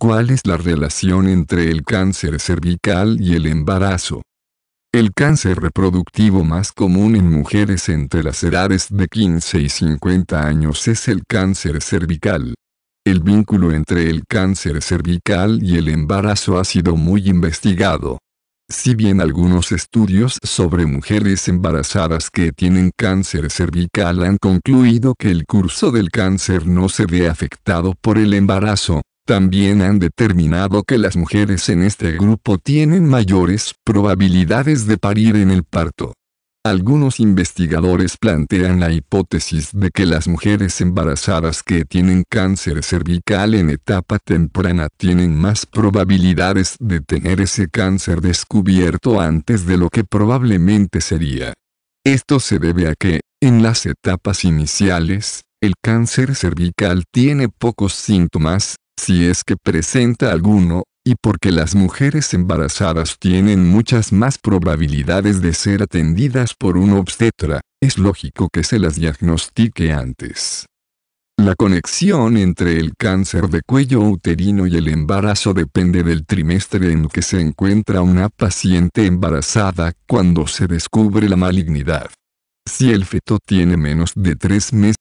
¿Cuál es la relación entre el cáncer cervical y el embarazo? El cáncer reproductivo más común en mujeres entre las edades de 15 y 50 años es el cáncer cervical. El vínculo entre el cáncer cervical y el embarazo ha sido muy investigado. Si bien algunos estudios sobre mujeres embarazadas que tienen cáncer cervical han concluido que el curso del cáncer no se ve afectado por el embarazo, también han determinado que las mujeres en este grupo tienen mayores probabilidades de parir en el parto. Algunos investigadores plantean la hipótesis de que las mujeres embarazadas que tienen cáncer cervical en etapa temprana tienen más probabilidades de tener ese cáncer descubierto antes de lo que probablemente sería. Esto se debe a que, en las etapas iniciales, el cáncer cervical tiene pocos síntomas, si es que presenta alguno, y porque las mujeres embarazadas tienen muchas más probabilidades de ser atendidas por un obstetra, es lógico que se las diagnostique antes. La conexión entre el cáncer de cuello uterino y el embarazo depende del trimestre en que se encuentra una paciente embarazada cuando se descubre la malignidad. Si el feto tiene menos de tres meses